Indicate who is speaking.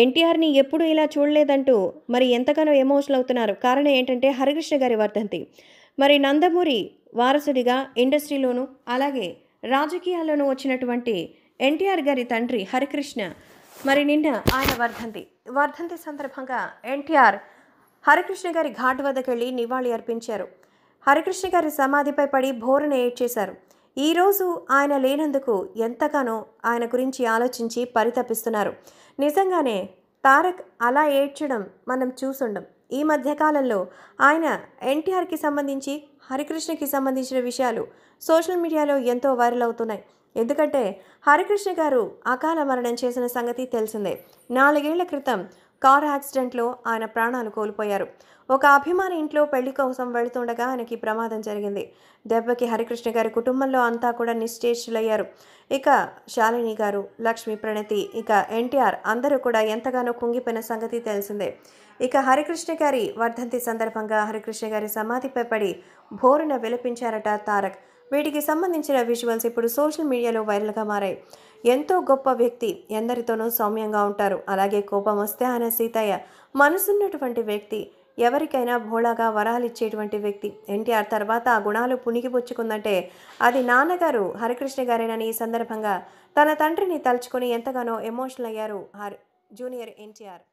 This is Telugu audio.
Speaker 1: ఎన్టీఆర్ని ఎప్పుడూ ఇలా చూడలేదంటూ మరి ఎంతగానో ఎమోషనల్ అవుతున్నారు కారణం ఏంటంటే హరికృష్ణ గారి వర్ధంతి మరి నందమూరి వారసుడిగా ఇండస్ట్రీలోనూ అలాగే రాజకీయాల్లోనూ వచ్చినటువంటి ఎన్టీఆర్ గారి తండ్రి హరికృష్ణ మరి నిన్న ఆయన వర్ధంతి వర్ధంతి సందర్భంగా ఎన్టీఆర్ హరికృష్ణ గారి ఘాట్ వద్దకెళ్ళి నివాళి అర్పించారు హరికృష్ణ గారి సమాధిపై పడి భోరణ ఏడ్చేశారు ఈరోజు ఆయన లేనందుకు ఎంతగానో ఆయన గురించి ఆలోచించి పరితపిస్తున్నారు నిజంగానే తారక్ అలా ఏడ్చడం మనం చూసుండం ఈ మధ్యకాలంలో ఆయన ఎన్టీఆర్కి సంబంధించి హరికృష్ణకి సంబంధించిన విషయాలు సోషల్ మీడియాలో ఎంతో వైరల్ అవుతున్నాయి ఎందుకంటే హరికృష్ణ గారు అకాల మరణం చేసిన సంగతి తెలిసిందే నాలుగేళ్ల క్రితం కార్ యాక్సిడెంట్లో ఆయన ప్రాణాలు కోల్పోయారు ఒక అభిమాని ఇంట్లో పెళ్లి కోసం వెళుతుండగా ఆయనకి ప్రమాదం జరిగింది దెబ్బకి హరికృష్ణ గారి కుటుంబంలో అంతా కూడా నిశ్చేష్లయ్యారు ఇక శాలిని గారు లక్ష్మీ ప్రణతి ఇక ఎన్టీఆర్ అందరూ కూడా ఎంతగానో కుంగిపోయిన సంగతి తెలిసిందే ఇక హరికృష్ణ గారి వర్ధంతి సందర్భంగా హరికృష్ణ గారి సమాధిపై పడి భోరున విలపించారట తారక్ వీటికి సంబంధించిన విజువల్స్ ఇప్పుడు సోషల్ మీడియాలో వైరల్గా మారాయి ఎంతో గొప్ప వ్యక్తి ఎందరితోనూ సౌమ్యంగా ఉంటారు అలాగే కోపం వస్తే ఆయన సీతయ్య మనసున్నటువంటి వ్యక్తి ఎవరికైనా భోళాగా వరాలు ఇచ్చేటువంటి వ్యక్తి ఎన్టీఆర్ తర్వాత ఆ గుణాలు పుణికిపుచ్చుకుందంటే అది నాన్నగారు హరికృష్ణ గారేనని ఈ సందర్భంగా తన తండ్రిని తలుచుకుని ఎంతగానో ఎమోషనల్ అయ్యారు హర్ జూనియర్ ఎన్టీఆర్